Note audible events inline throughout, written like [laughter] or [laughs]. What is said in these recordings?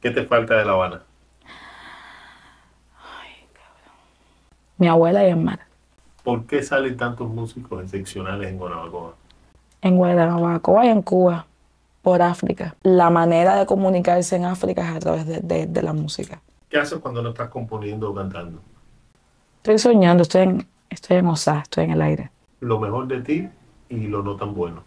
¿Qué te falta de La Habana? Ay, cabrón. Mi abuela y el mar. ¿Por qué salen tantos músicos excepcionales en Guanabacoa? En Guanabacoa y en Cuba, por África. La manera de comunicarse en África es a través de, la música. ¿Qué haces cuando no estás componiendo o cantando? Estoy soñando, estoy en, estoy en osá, estoy en el aire. Lo mejor de ti y lo no tan bueno.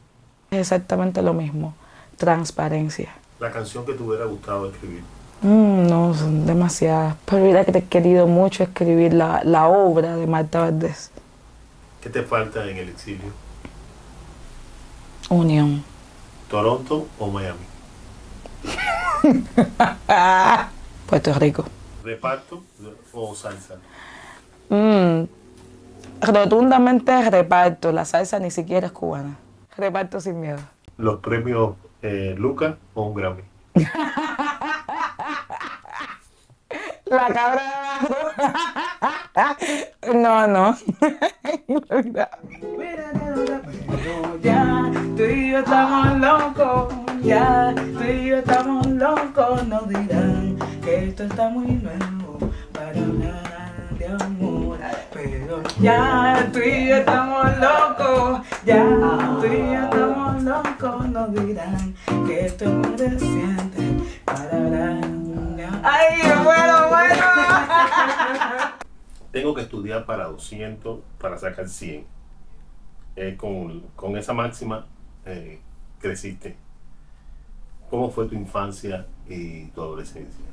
Es exactamente lo mismo, transparencia la canción que te hubiera gustado escribir? Mm, no, son demasiadas. Pero hubiera que te he querido mucho escribir la, obra de Marta Valdés. ¿Qué te falta en el exilio? Unión. ¿Toronto o Miami? [laughs] Puerto Rico. ¿Reparto o salsa? Mm, rotundamente reparto. La salsa ni siquiera es cubana. Reparto sin miedo. Los premios eh, Lucas o un Grammy. [laughs] La cabra de abajo. No, no. ya, tú y yo estamos locos. Ya, tú y yo estamos locos. No dirán que esto está muy nuevo para hablar de amor. Ya tú y yo estamos locos, ya tú y yo estamos locos. Nos dirán que esto muy siente para hablar. ¡Ay, bueno, bueno! [laughs] Tengo que estudiar para 200 para sacar 100. Eh, con, esa máxima eh, creciste. ¿Cómo fue tu infancia y tu adolescencia?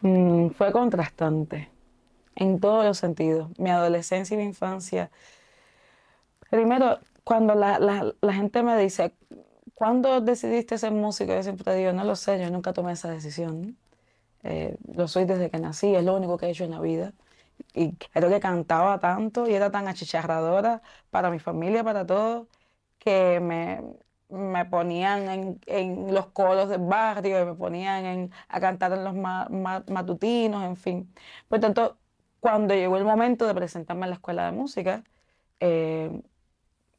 Mm, fue contrastante en todos los sentidos. Mi adolescencia y mi infancia. Primero, cuando la, la, gente me dice, ¿cuándo decidiste ser músico? Yo siempre digo, no lo sé, yo nunca tomé esa decisión. Eh, lo soy desde que nací, es lo único que he hecho en la vida. Y creo que cantaba tanto y era tan achicharradora para mi familia, para todos, que me, me ponían en, en, los colos del barrio, me ponían a cantar en los matutinos, en fin. Por tanto, cuando llegó el momento de presentarme en la escuela de música, eh,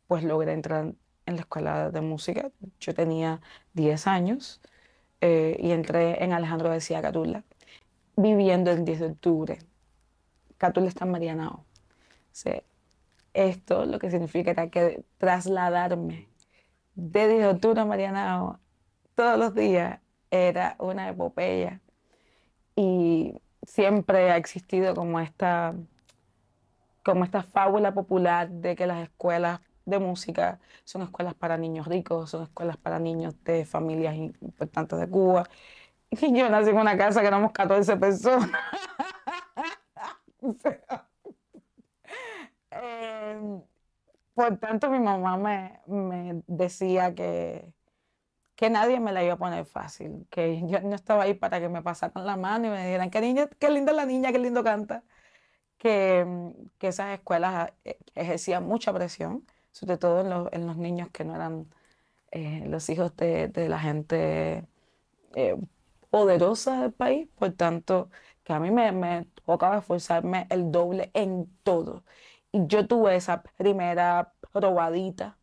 pues logré entrar en la escuela de música. Yo tenía 10 años eh, y entré en Alejandro de Catula, viviendo el 10 de octubre. Catula está en Marianao. esto lo que significa era que trasladarme de 10 de octubre a Marianao todos los días era una epopeya. Y siempre ha existido como esta, como esta fábula popular de que las escuelas de música son escuelas para niños ricos, son escuelas para niños de familias importantes de Cuba. Y [laughs] yo nací en una casa que éramos 14 personas. [laughs] Em, por tanto, mi mamá me decía que, que nadie me la iba a poner fácil, que yo no estaba ahí para que me pasaran la mano y me dijeran, qué, niña, qué linda la niña, qué lindo canta, que, mm, que esas escuelas ah, e, ejercían mucha presión, sobre todo en los, en los niños que no eran eh, los hijos de, de la gente eh, poderosa del país, por tanto, que a mí me, me tocaba esforzarme el doble en todo. Y yo tuve esa primera probadita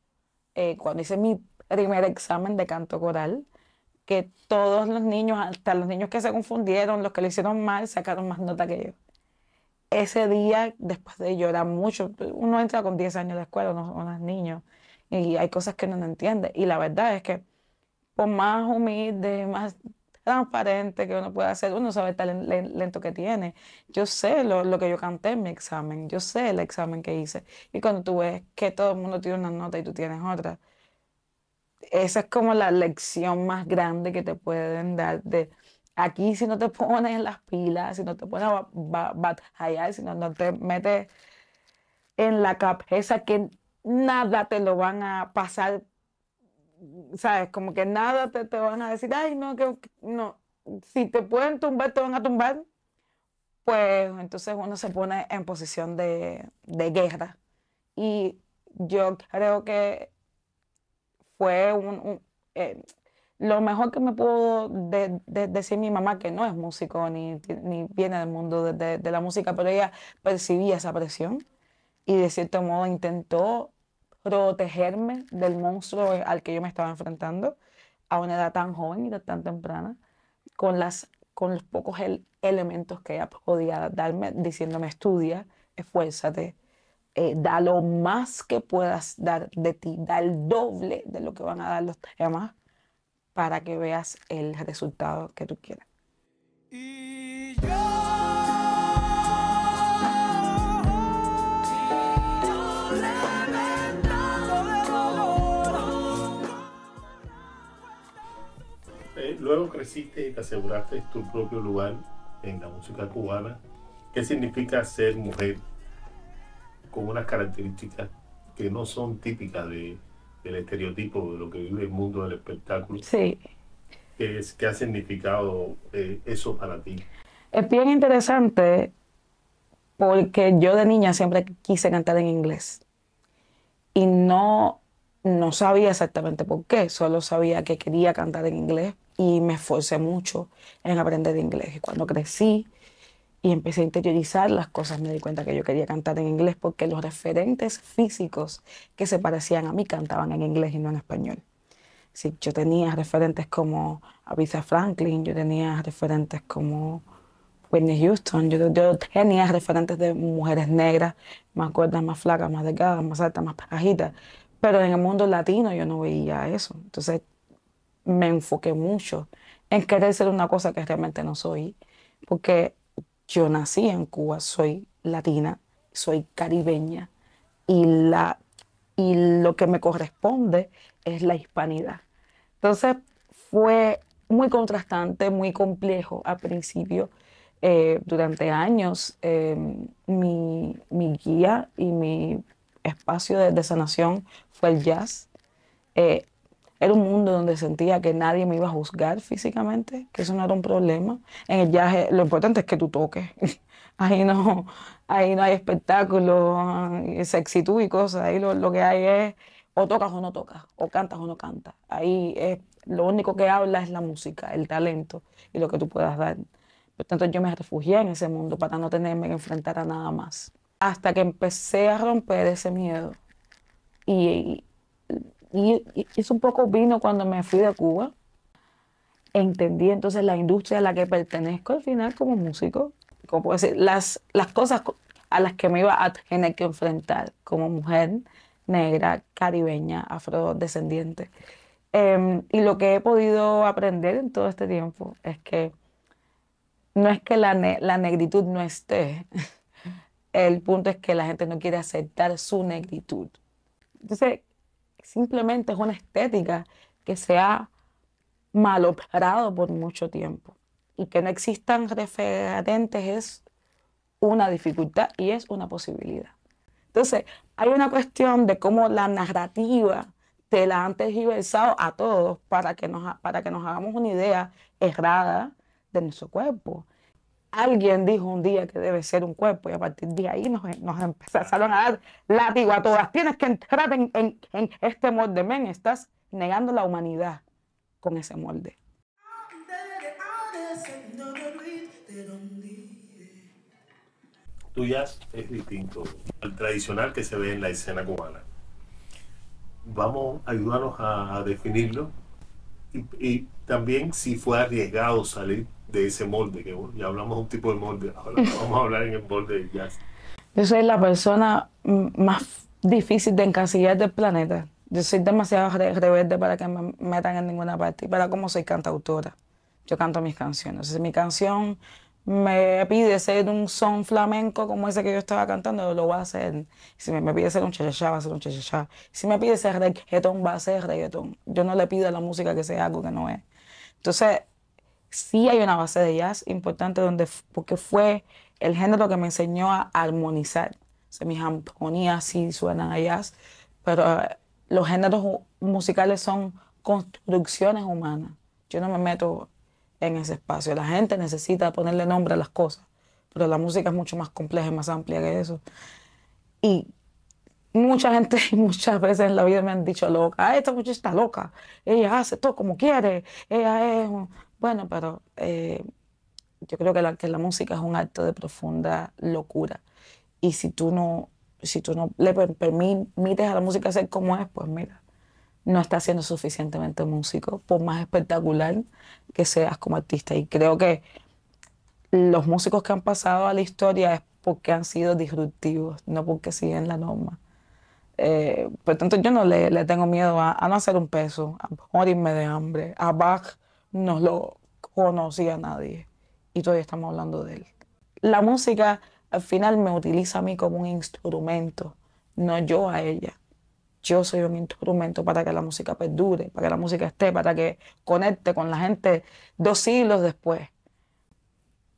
eh, cuando hice mi primer examen de canto coral, que todos los niños, hasta los niños que se confundieron, los que lo hicieron mal, sacaron más nota que yo. Ese día, después de llorar mucho, uno entra con 10 años de escuela, uno, es niño, y hay cosas que uno no entiende. Y la verdad es que, por más humilde, más transparente que uno pueda ser, uno sabe el talento que tiene. Yo sé lo, lo, que yo canté en mi examen, yo sé el examen que hice. Y cuando tú ves que todo el mundo tiene una nota y tú tienes otra, esa es como la lección más grande que te pueden dar de aquí si no te [laughs] pones en las pilas, si no te pones a batallar, si no, te metes en la cabeza que nada te lo van a pasar, ¿sabes? Como que nada te, van a decir, ay, no, que no, si te pueden tumbar, te van a tumbar, pues entonces uno se pone en posición de guerra. Y yo creo que fue un, eh, lo mejor que me pudo de, decir mi mamá, que no es músico ni, ni viene del mundo de, de, la música, pero ella percibía esa presión y de cierto modo intentó protegerme del monstruo al que yo me estaba enfrentando a una edad tan joven y tan temprana, con, las, con los pocos el, elementos que ella podía darme, diciéndome estudia, esfuérzate, eh, da lo más que puedas dar de ti, da el doble de lo que van a dar los demás para que veas el resultado que tú quieras. luego creciste y te aseguraste tu propio lugar en la música cubana. ¿Qué significa ser mujer con unas características que no son típicas de, del estereotipo de lo que vive el mundo del espectáculo. Sí. ¿Qué, ha significado eh, eso para ti? Es bien interesante porque yo de niña siempre quise cantar en inglés y no, no sabía exactamente por qué, solo sabía que quería cantar en inglés y me esforcé mucho en aprender inglés. Y cuando crecí, y empecé a interiorizar las cosas. Me di cuenta que yo quería cantar en inglés porque los referentes físicos que se parecían a mí cantaban en inglés y no en español. yo tenía referentes como Avisa Franklin, yo tenía referentes como Whitney Houston, yo, tenía referentes de mujeres negras, más gordas, más flacas, más delgadas, más altas, más bajitas, pero en el mundo latino yo no veía eso. Entonces me enfoqué mucho en querer ser una cosa que realmente no soy, porque yo nací en Cuba, soy latina, soy caribeña y, la, y lo que me corresponde es la hispanidad. Entonces fue muy contrastante, muy complejo al principio. Eh, durante años em, mi, guía y mi espacio de, sanación fue el jazz. Eh, era un mundo donde sentía que nadie me iba a juzgar físicamente, que eso no era un problema. En el viaje lo importante es que tú toques. [laughs] Ahí no, ahí no hay espectáculos, eh, sexitud y cosas. Ahí lo, que hay es o tocas o no tocas, o cantas o no cantas. Ahí es, lo único que habla es la música, el talento y lo que tú puedas dar. Por tanto, yo me refugié en ese mundo para no tenerme que enfrentar a nada más. Hasta que empecé a romper ese miedo y, y, eso un poco vino cuando me fui de Cuba. Entendí entonces la industria a la que pertenezco al final como músico, como puedo decir, las, las cosas a las que me iba a tener que enfrentar como mujer negra, caribeña, afrodescendiente. Em, y lo que he podido aprender en todo este tiempo es que no es que la, la negritud no esté, [laughs] el punto es que la gente no quiere aceptar su negritud. Entonces, simplemente es una estética que se ha maloperado por mucho tiempo. Y que no existan referentes es una dificultad y es una posibilidad. Entonces, hay una cuestión de cómo la narrativa te la han tergiversado a todos para que nos, para que nos hagamos una idea errada de nuestro cuerpo. Alguien dijo un día que debe ser un cuerpo y a partir de ahí nos, nos empezaron a dar látigo a todas. Tienes que entrar en, este molde, men. Estás negando la humanidad con ese molde. Tu jazz es distinto al tradicional que se ve en la escena cubana. Vamos a ayudarnos a, definirlo y, y también si fue arriesgado salir de ese molde, que ya hablamos un tipo de molde, ahora [laughs] vamos a hablar en el molde del jazz. Yo soy la persona más difícil de encasillar del planeta. Yo soy demasiado rebelde para que me metan en ninguna parte. Y para cómo soy cantautora, yo canto mis canciones. Si mi canción me pide ser un son flamenco como ese que yo estaba cantando, lo voy a hacer. Si me, pide ser un chachachá, va a ser un chachachá. Si me pide ser reggaetón, va a ser reggaetón. Yo no le pido a la música que sea algo que no es. Entonces, sí hay una base de jazz importante donde, porque fue el género que me enseñó a armonizar. O sea, mis sí suenan a jazz, pero eh, los géneros musicales son construcciones humanas. Yo no me meto en ese espacio. La gente necesita ponerle nombre a las cosas, pero la música es mucho más compleja y más amplia que eso. Y mucha gente [laughs] muchas veces en la vida me han dicho loca, esta muchacha está loca, ella hace todo como quiere, ella es bueno, pero eh, yo creo que la, música es un acto de profunda locura. Y si tú no, si tú no le permites a la música ser como es, pues mira, no estás siendo suficientemente músico, por más espectacular que seas como artista. Y creo que los músicos que han pasado a la historia es porque han sido disruptivos, no porque siguen la norma. Eh, por tanto, yo no le, tengo miedo a, a, no hacer un peso, a morirme de hambre, a Bach no lo conocía nadie y todavía estamos hablando de él. La música al final me utiliza a mí como un instrumento, no yo a ella. Yo soy un instrumento para que la música perdure, para que la música esté, para que conecte con la gente dos siglos después.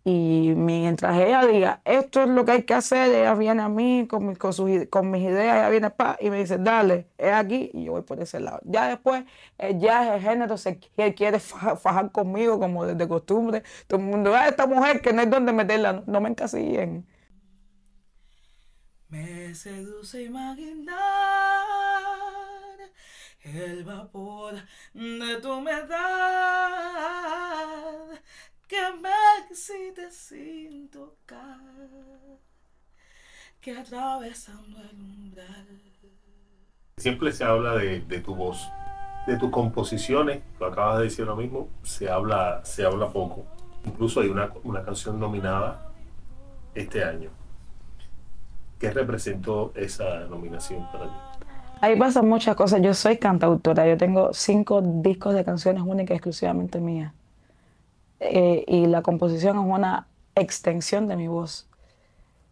Y mientras ella diga, esto es lo que hay que hacer, ella viene a mí con, con, mis ideas, ella viene pa, y me dice, dale, es aquí y yo voy por ese lado. Ya después, eh, ya el género se quiere fajar conmigo como desde costumbre. Todo el mundo, a ah, esta mujer que no es donde meterla, no, no me encasillen. Me seduce imaginar el vapor de tu humedad que me te sin tocar, que atravesando el umbral. Siempre se habla de, tu voz, de tus composiciones, lo acabas de decir lo mismo, se habla, se habla poco. Incluso hay una, una canción nominada este año. ¿Qué representó esa nominación para ti? Ahí pasan muchas cosas. Yo soy cantautora. Yo tengo cinco discos de canciones únicas exclusivamente mías. Eh, y la composición es una extensión de mi voz.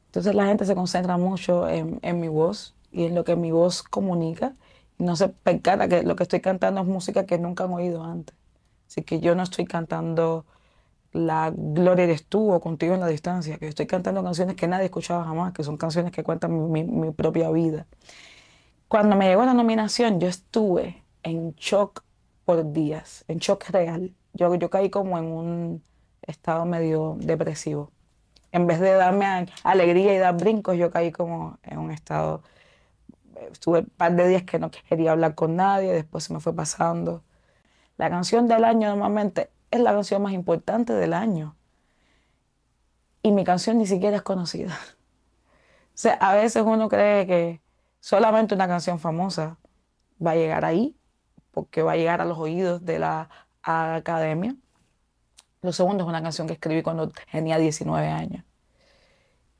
Entonces la gente se concentra mucho en, mi voz y en lo que mi voz comunica. no se percata que lo que estoy cantando es música que nunca han oído antes. Así que yo no estoy cantando la gloria de tú o contigo en la distancia, que estoy cantando canciones que nadie escuchaba jamás, que son canciones que cuentan mi propia vida. Cuando me llegó la nominación, yo estuve en shock por días, en shock real yo, caí como en un estado medio depresivo. En vez de darme alegría y dar brincos, yo caí como en un estado... Eh, estuve un par de días que no quería hablar con nadie, después se me fue pasando. La canción del año normalmente es la canción más importante del año. Y mi canción ni siquiera es conocida. [laughs] O sea, a veces uno cree que solamente una canción famosa va a llegar ahí, porque va a llegar a los oídos de la a academia. Lo segundo es una canción que escribí cuando tenía 19 años.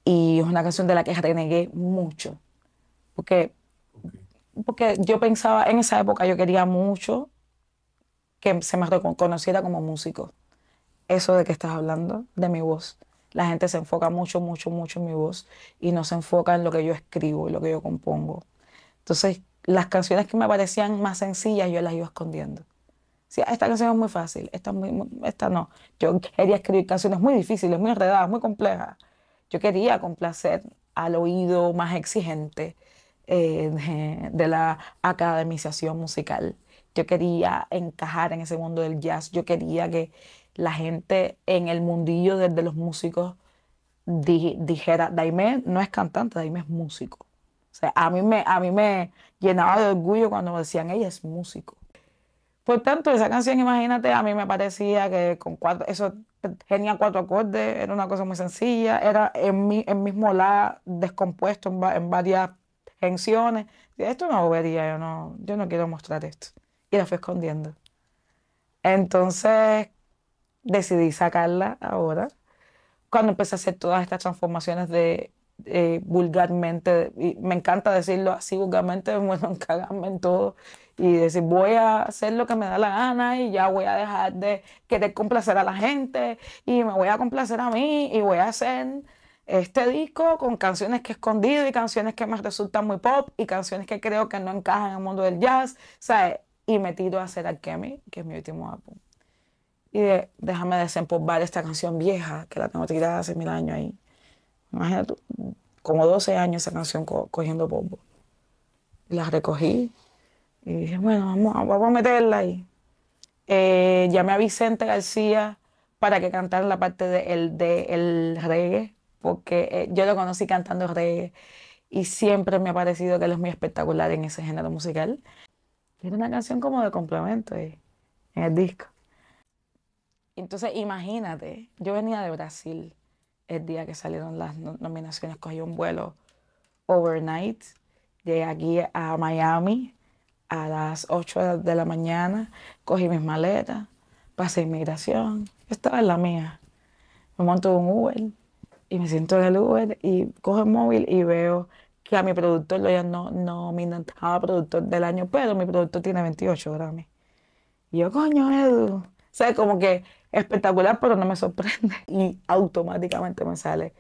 Y es una canción de la que renegué mucho. Porque, porque yo pensaba, en esa época yo quería mucho que se me reconociera como músico. Eso de que estás hablando, de mi voz. La gente se enfoca mucho, mucho, mucho en mi voz y no se enfoca en lo que yo escribo y lo que yo compongo. Entonces, las canciones que me parecían más sencillas yo las iba escondiendo esta canción es muy fácil, esta, esta no. Yo quería escribir canciones muy difíciles, muy enredadas, muy complejas. Yo quería complacer al oído más exigente eh, de, la academización musical. Yo quería encajar en ese mundo del jazz. Yo quería que la gente en el mundillo de los músicos dijera, Daime no es cantante, Daime es músico. O sea, a mí me, a mí me llenaba de orgullo cuando me decían, ella es músico por tanto, esa canción, imagínate, a mí me parecía que con cuatro, eso tenía cuatro acordes, era una cosa muy sencilla, era en mi, el mismo la descompuesto en, varias tensiones. Esto no vería, yo no, yo no quiero mostrar esto. Y la fui escondiendo. Entonces decidí sacarla ahora. Cuando empecé a hacer todas estas transformaciones de eh, vulgarmente, y me encanta decirlo así vulgarmente, [laughs] bueno, cagarme en todo y decir voy a hacer lo que me da la gana y ya voy a dejar de querer complacer a la gente y me voy a complacer a mí y voy a hacer este disco con canciones que he escondido y canciones que me resultan muy pop y canciones que creo que no encajan en el mundo del jazz, ¿sabes? Y me tiro a hacer Kemi, que es mi último álbum. Y de, déjame desempolvar esta canción vieja que la tengo tirada hace mil años ahí. Imagínate, como 12 años esa canción cogiendo polvo. La recogí, y dije, bueno, vamos, vamos a meterla ahí. Eh, llamé a Vicente García para que cantara la parte de reggae, porque eh, yo lo conocí cantando reggae y siempre me ha parecido que él es muy espectacular en ese género musical. Era una canción como de complemento en el disco. Entonces, imagínate, yo venía de Brasil el día que salieron las nominaciones, cogí un vuelo overnight, llegué aquí a Miami, a las 8 de la mañana, cogí mis maletas, pasé inmigración, estaba en la mía. Me monto en un Uber y me siento en el Uber y cojo el móvil y veo que a mi productor lo no, no me intentaba productor del año, pero mi productor tiene 28 gramos. Y yo, coño, Edu. O sea, como que espectacular, pero no me sorprende. [laughs] Y automáticamente me sale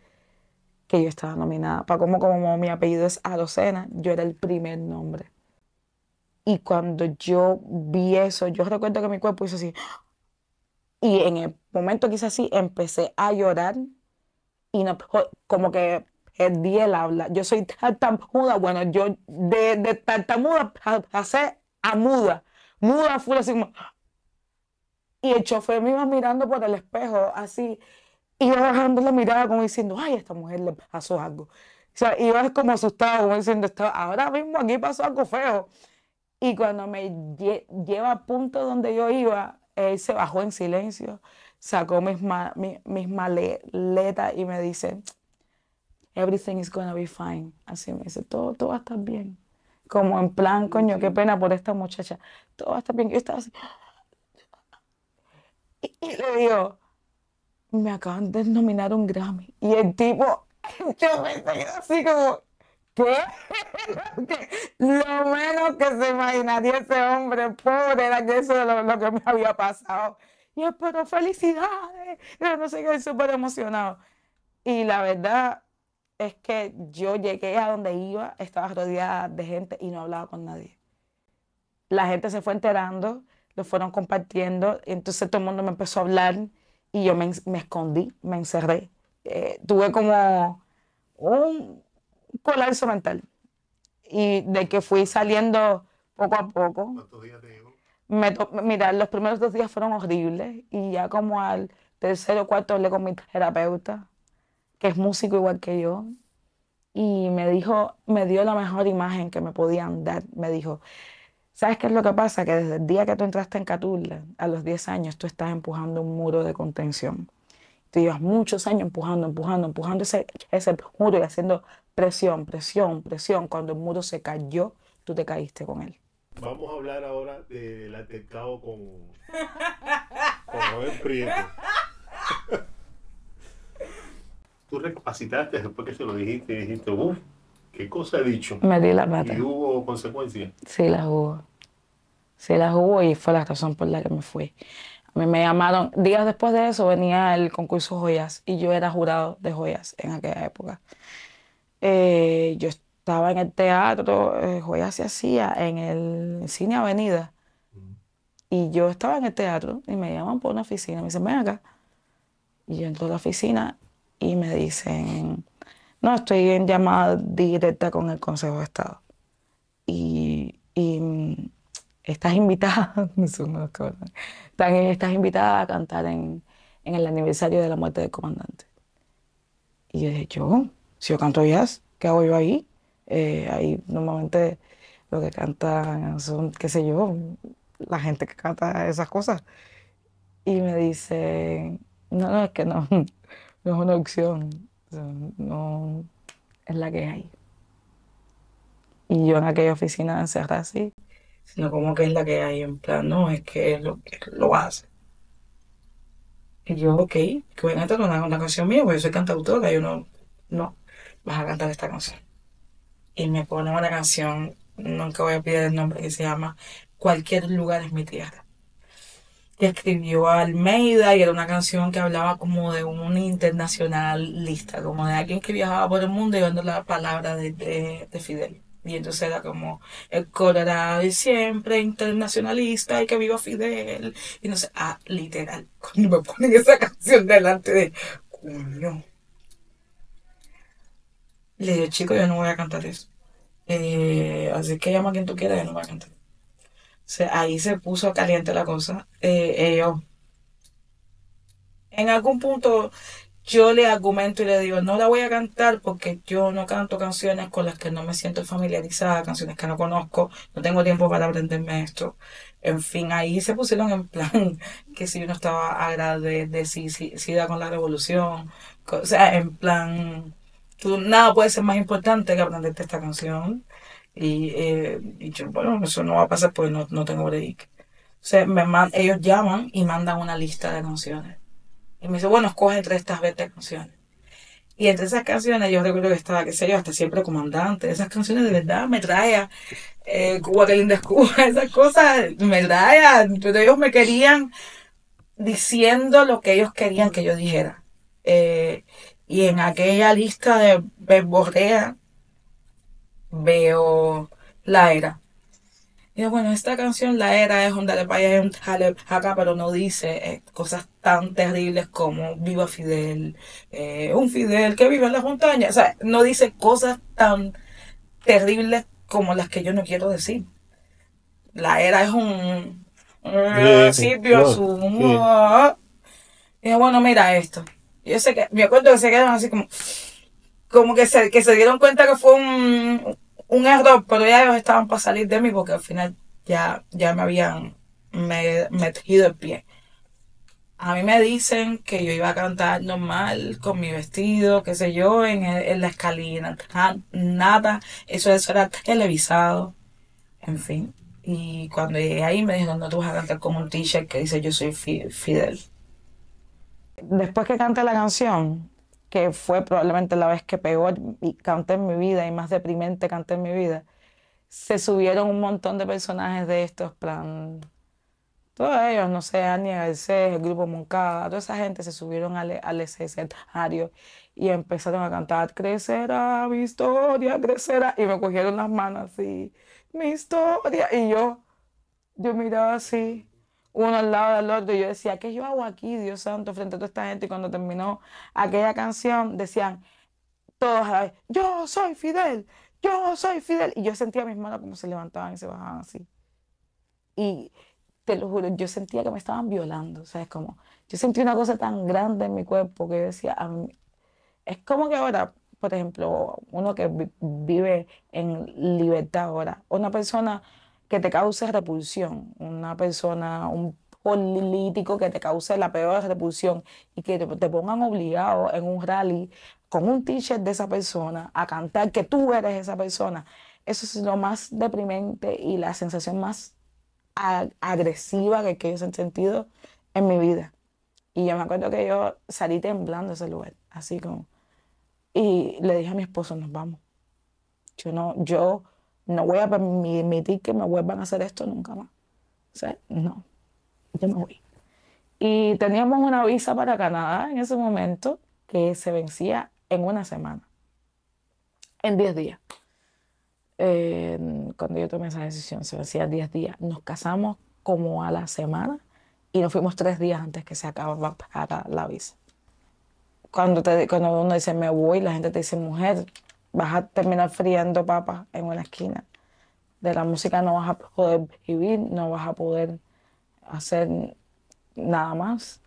que yo estaba nominada. Para como, como mi apellido es Arocena, yo era el primer nombre. Y cuando yo vi eso, yo recuerdo que mi cuerpo hizo así. Y en el momento que hice así, empecé a llorar. Y no, como que perdí el habla. Yo soy tartamuda. Bueno, yo de, de tartamuda pasé a muda. Muda fue así como... Y el chofer me iba mirando por el espejo, así. Iba bajando la mirada como diciendo, ay, esta mujer le pasó algo. O sea, iba como asustado, como diciendo, ahora mismo aquí pasó algo feo. Y cuando me lleva a punto donde yo iba, él se bajó en silencio, sacó mis, maletas y me dice, everything is gonna be fine. Así me dice, todo, todo va a estar bien. Como en plan, coño, qué pena por esta muchacha. Todo va a estar bien. Yo estaba así. Y, le digo, me acaban de nominar un Grammy. Y el tipo, [laughs] yo me así como, ¿Qué? lo menos que se imaginaría ese hombre pobre era que eso lo, que me había pasado. Y yo, pero felicidades. Yo no sé qué, súper emocionado. Y la verdad es que yo llegué a donde iba, estaba rodeada de gente y no hablaba con nadie. La gente se fue enterando, lo fueron compartiendo, entonces todo el mundo me empezó a hablar y yo me, escondí, me encerré. Eh, tuve como un colapso mental. Y de que fui saliendo poco a poco. ¿Cuántos días te mira, los primeros dos días fueron horribles y ya como al tercero o cuarto hablé con mi terapeuta, que es músico igual que yo, y me dijo, me dio la mejor imagen que me podían dar. Me dijo, ¿sabes qué es lo que pasa? Que desde el día que tú entraste en Caturla, a los 10 años, tú estás empujando un muro de contención. Tú llevas muchos años empujando, empujando, empujando ese, ese muro y haciendo presión, presión, presión. Cuando el muro se cayó, tú te caíste con él. Vamos a hablar ahora del atentado con, con Robert Prieto. Tú recapacitaste después que se lo dijiste y dijiste, uff, ¿qué cosa he dicho? Me di la pata. ¿Y hubo consecuencias? Sí, las hubo. Sí, las hubo y fue la razón por la que me fui me llamaron, días después de eso venía el concurso Joyas y yo era jurado de Joyas en aquella época. Eh, yo estaba en el teatro, eh, Joyas se hacía en el Cine Avenida. Mm. Y yo estaba en el teatro y me llaman por una oficina, me dicen, ven acá. Y yo entro a la oficina y me dicen, no, estoy en llamada directa con el Consejo de Estado. Y estás invitada, [laughs] estás invitada a cantar en, el aniversario de la muerte del comandante. Y yo dije, yo, si yo canto jazz, ¿qué hago yo ahí? Eh, ahí normalmente lo que cantan son, qué sé yo, la gente que canta esas cosas. Y me dice, no, no, es que no, [laughs] no es una opción, no es la que hay. Y yo en aquella oficina encerrada así sino como que es la que hay, en plan, no, es que es lo, que lo hace. Y yo, ok, que voy a cantar una, canción mía, porque yo soy cantautora, yo no, no, vas a cantar esta canción. Y me pone una canción, nunca voy a pedir el nombre, que se llama Cualquier lugar es mi tierra. Y escribió Almeida y era una canción que hablaba como de un internacionalista, como de alguien que viajaba por el mundo llevando la palabra de, de Fidel. Y entonces era como el colorado de siempre internacionalista y que viva Fidel. Y no sé, ah, literal, cuando me ponen esa canción delante de coño. Le digo, chico, yo no voy a cantar eso. Eh, así que llama a quien tú quieras, yo no voy a cantar. O sea, ahí se puso caliente la cosa. ellos, eh, eh, oh. en algún punto, yo le argumento y le digo, no la voy a cantar porque yo no canto canciones con las que no me siento familiarizada, canciones que no conozco, no tengo tiempo para aprenderme esto. En fin, ahí se pusieron en plan [laughs] que si uno estaba de si da con la revolución, o sea, en plan, tú, nada puede ser más importante que aprenderte esta canción. Eh, y, yo, bueno, eso no va a pasar porque no, no tengo break. O sea, me ellos llaman y mandan una lista de canciones y me dice, bueno, escoge entre estas 20 canciones. Y entre esas canciones yo recuerdo que estaba, qué sé yo, hasta siempre comandante. Esas canciones de verdad me traían eh, Cuba, qué linda es Cuba. [laughs] Esas cosas me traían. Pero ellos me querían diciendo lo que ellos querían que yo dijera. Eh, y en aquella lista de verborrea veo La Era. Y yo, bueno, esta canción La Era es un dale para allá, es un jale acá, pero no dice eh, cosas tan terribles como viva Fidel, eh, un Fidel que vive en las montañas. O sea, no dice cosas tan terribles como las que yo no quiero decir. La era es un principio, es bueno, mira esto. Yo sé que, me acuerdo que se quedaron así como, como que se, que se dieron cuenta que fue un, error, pero ya ellos estaban para salir de mí porque al final ya, ya me habían metido el pie. A mí me dicen que yo iba a cantar normal, con mi vestido, qué sé yo, en, la escalina. Ah, nada, eso, eso era televisado. En fin. Y cuando llegué ahí me dijeron, no, tú vas a cantar como un t-shirt que dice yo soy Fidel. Después que canté la canción, que fue probablemente la vez que peor canté en mi vida y más deprimente canté en mi vida, se subieron un montón de personajes de estos plan todos ellos, no sé, el Garcés, el grupo Moncada, toda esa gente se subieron al, al escenario y empezaron a cantar, crecerá mi historia, crecerá, y me cogieron las manos así, mi historia, y yo, yo miraba así, uno al lado del otro, y yo decía, ¿qué yo hago aquí, Dios santo, frente a toda esta gente? Y cuando terminó aquella canción, decían todos yo soy Fidel, yo soy Fidel, y yo sentía mis manos como se levantaban y se bajaban así. Y te lo juro, yo sentía que me estaban violando, ¿sabes? Como, yo sentí una cosa tan grande en mi cuerpo que decía, a mí, es como que ahora, por ejemplo, uno que vive en libertad ahora, una persona que te cause repulsión, una persona, un político que te cause la peor repulsión y que te pongan obligado en un rally con un t-shirt de esa persona a cantar que tú eres esa persona, eso es lo más deprimente y la sensación más agresiva que, que ellos han sentido en mi vida. Y yo me acuerdo que yo salí temblando de ese lugar, así como. Y le dije a mi esposo, nos vamos. Yo no, yo no voy a permitir que me vuelvan a hacer esto nunca más. O no, yo me voy. Y teníamos una visa para Canadá en ese momento que se vencía en una semana, en 10 días cuando yo tomé esa decisión, se hacía 10 días. Nos casamos como a la semana y nos fuimos tres días antes que se acababa la visa. Cuando, te, cuando uno dice me voy, la gente te dice, mujer, vas a terminar friando papas en una esquina. De la música no vas a poder vivir, no vas a poder hacer nada más.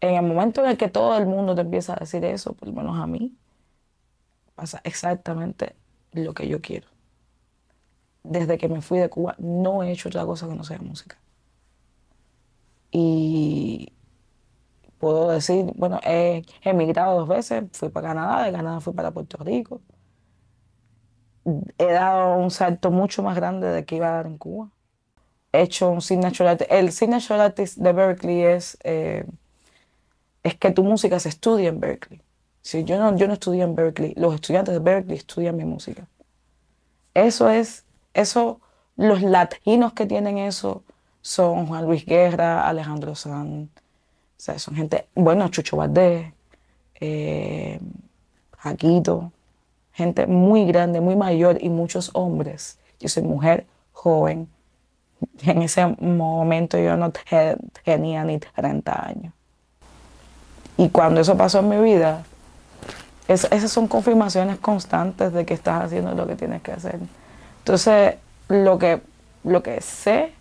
En el momento en el que todo el mundo te empieza a decir eso, por lo menos a mí, pasa exactamente lo que yo quiero. Desde que me fui de Cuba no he hecho otra cosa que no sea música. Y puedo decir, bueno, he emigrado dos veces, fui para Canadá, de Canadá fui para Puerto Rico. He dado un salto mucho más grande de que iba a dar en Cuba. He hecho un signature artist. El signature artist de Berkeley es, eh, es que tu música se estudia en Berkeley. Si yo no, yo no estudié en Berkeley, los estudiantes de Berkeley estudian mi música. Eso es, eso, los latinos que tienen eso son Juan Luis Guerra, Alejandro Sanz, son gente, bueno, Chucho Valdés, eh, Jaquito, gente muy grande, muy mayor y muchos hombres. Yo soy mujer joven. En ese momento yo no tenía ni 30 años. Y cuando eso pasó en mi vida, esas son confirmaciones constantes de que estás haciendo lo que tienes que hacer. Entonces, lo que, lo que sé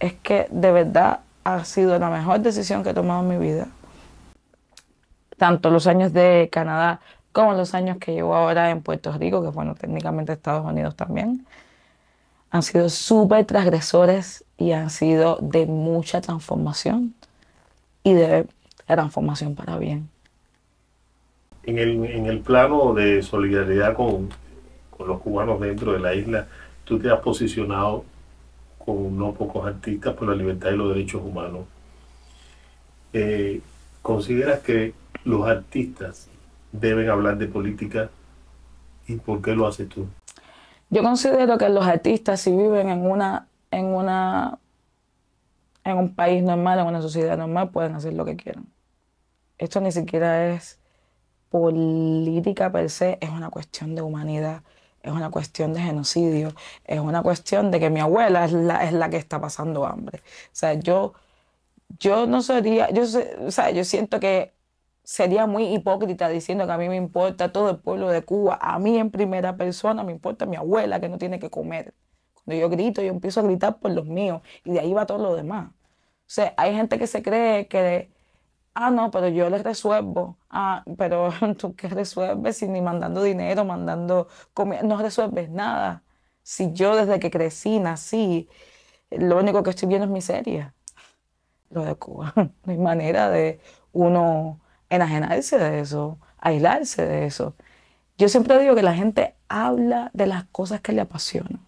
es que de verdad ha sido la mejor decisión que he tomado en mi vida. Tanto los años de Canadá como los años que llevo ahora en Puerto Rico, que bueno, técnicamente Estados Unidos también, han sido súper transgresores y han sido de mucha transformación y de transformación para bien en el, plano de solidaridad con, los cubanos dentro de la isla, tú te has posicionado con no pocos artistas por la libertad y los derechos humanos. Eh, ¿Consideras que los artistas deben hablar de política y por qué lo haces tú? Yo considero que los artistas si viven en una en una en un país normal, en una sociedad normal, pueden hacer lo que quieran. Esto ni siquiera es política per se es una cuestión de humanidad, es una cuestión de genocidio, es una cuestión de que mi abuela es la, es la que está pasando hambre. O sea, yo, yo no sería, yo, o sea, yo siento que sería muy hipócrita diciendo que a mí me importa todo el pueblo de Cuba, a mí en primera persona me importa mi abuela que no tiene que comer. Cuando yo grito, yo empiezo a gritar por los míos y de ahí va todo lo demás. O sea, hay gente que se cree que ah, no, pero yo les resuelvo. Ah, pero [laughs] tú qué resuelves si ni mandando dinero, mandando comida, no resuelves nada. Si yo desde que crecí, nací, lo único que estoy viendo es miseria. Lo de Cuba. [laughs] No hay manera de uno enajenarse de eso, aislarse de eso. Yo siempre digo que la gente habla de las cosas que le apasionan.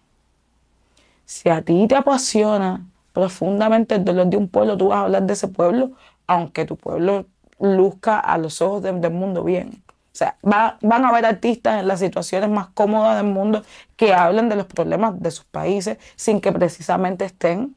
Si a ti te apasiona profundamente el dolor de un pueblo, tú vas a hablar de ese pueblo aunque tu pueblo luzca a los ojos del mundo bien. O sea, van a haber artistas en las situaciones más cómodas del mundo que hablen de los problemas de sus países sin que precisamente estén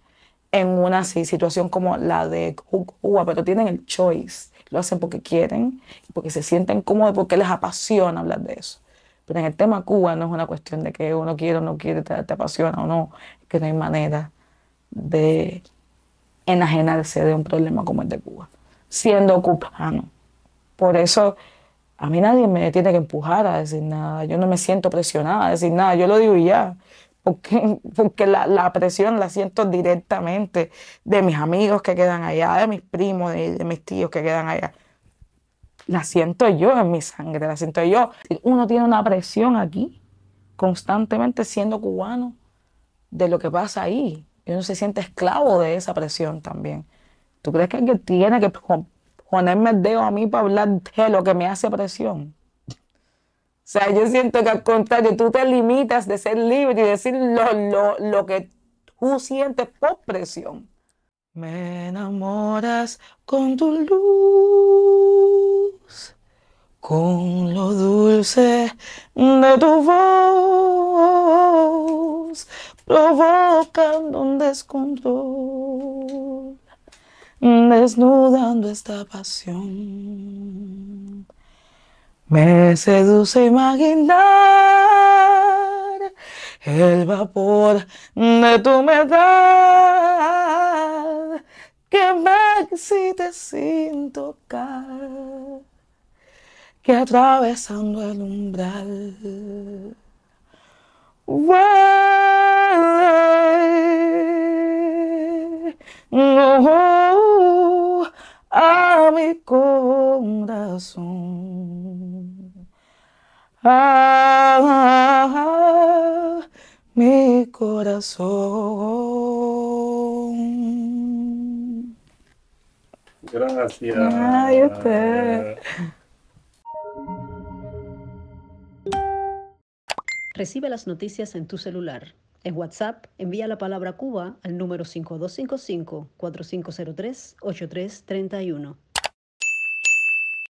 en una situación como la de Cuba, pero tienen el choice. Lo hacen porque quieren, porque se sienten cómodos, porque les apasiona hablar de eso. Pero en el tema Cuba no es una cuestión de que uno quiere o no quiere, te apasiona o no, que no hay manera de enajenarse de un problema como el de Cuba, siendo cubano. Por eso a mí nadie me tiene que empujar a decir nada, yo no me siento presionada a decir nada, yo lo digo ya, porque, [laughs] porque la, presión la siento directamente de mis amigos que quedan allá, de mis primos, de, de mis tíos que quedan allá. La siento yo en mi sangre, la siento yo. Uno tiene una presión aquí constantemente siendo cubano de lo que pasa ahí, y uno se siente esclavo de esa presión también. ¿Tú crees que alguien tiene que ponerme el dedo a mí para hablar de lo que me hace presión? O sea, yo siento que al contrario, tú te limitas de ser libre y decir lo, lo que tú sientes por presión. Me enamoras con tu luz, con lo dulce de tu voz provocando un descontrol, desnudando esta pasión. Me seduce imaginar el vapor de tu humedad que me excite sin tocar, que atravesando el umbral vai oh, a mi corazón, a mi corazón. Gracias. Ay, usted. Recibe las noticias en tu celular. En WhatsApp, envía la palabra Cuba al número 5255-4503-8331.